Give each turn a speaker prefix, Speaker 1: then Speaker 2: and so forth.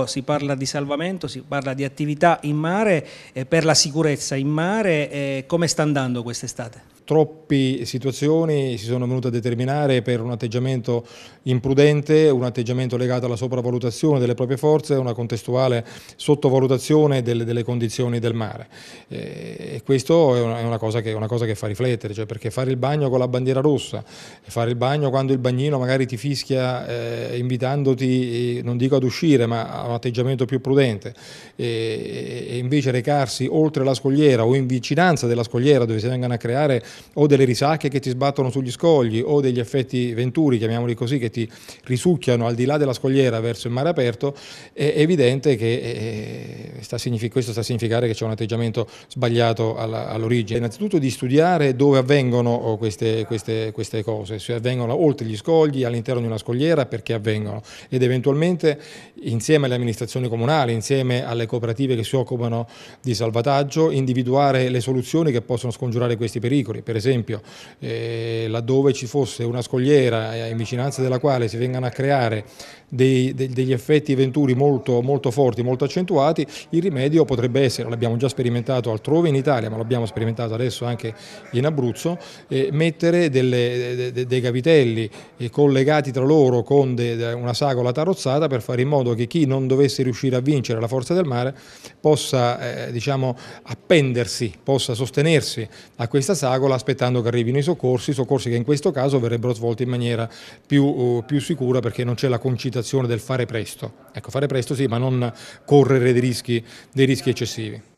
Speaker 1: Oh, si parla di salvamento, si parla di attività in mare eh, per la sicurezza in mare, eh, come sta andando quest'estate?
Speaker 2: troppe situazioni si sono venute a determinare per un atteggiamento imprudente, un atteggiamento legato alla sopravvalutazione delle proprie forze, una contestuale sottovalutazione delle, delle condizioni del mare. Eh, e questo è una, cosa, che, una cosa che fa riflettere, cioè perché fare il bagno con la bandiera rossa, fare il bagno quando il bagnino magari ti fischia eh, invitandoti, eh, non dico ad uscire, ma a un atteggiamento più prudente, e, e invece recarsi oltre la scogliera o in vicinanza della scogliera dove si vengano a creare o delle risacche che ti sbattono sugli scogli o degli effetti venturi, chiamiamoli così, che ti risucchiano al di là della scogliera verso il mare aperto, è evidente che eh, sta questo sta a significare che c'è un atteggiamento sbagliato all'origine. Innanzitutto di studiare dove avvengono oh, queste, queste, queste cose, se avvengono oltre gli scogli, all'interno di una scogliera, perché avvengono ed eventualmente insieme alle amministrazioni comunali, insieme alle cooperative che si occupano di salvataggio, individuare le soluzioni che possono scongiurare questi pericoli per esempio eh, laddove ci fosse una scogliera eh, in vicinanza della quale si vengano a creare dei, de, degli effetti venturi molto, molto, forti, molto accentuati, il rimedio potrebbe essere, l'abbiamo già sperimentato altrove in Italia, ma l'abbiamo sperimentato adesso anche in Abruzzo, eh, mettere delle, de, de, dei capitelli eh, collegati tra loro con una sagola tarrozzata per fare in modo che chi non dovesse riuscire a vincere la forza del mare possa eh, diciamo, appendersi, possa sostenersi a questa sagola piccola aspettando che arrivino i soccorsi, soccorsi che in questo caso verrebbero svolti in maniera più, uh, più sicura perché non c'è la concitazione del fare presto. Ecco, fare presto sì, ma non correre dei rischi, dei rischi eccessivi.